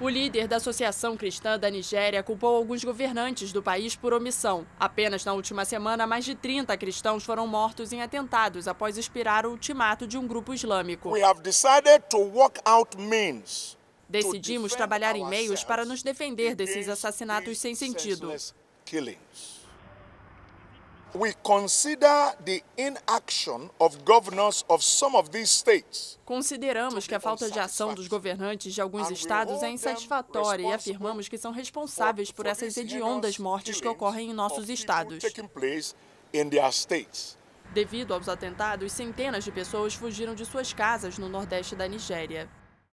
O líder da Associação Cristã da Nigéria culpou alguns governantes do país por omissão. Apenas na última semana, mais de 30 cristãos foram mortos em atentados após expirar o ultimato de um grupo islâmico. Decidimos trabalhar em meios para nos defender desses assassinatos sem sentido. Consideramos que a falta de ação dos governantes de alguns estados é insatisfatória e afirmamos que são responsáveis por essas hediondas mortes que ocorrem em nossos estados. Devido aos atentados, centenas de pessoas fugiram de suas casas no nordeste da Nigéria.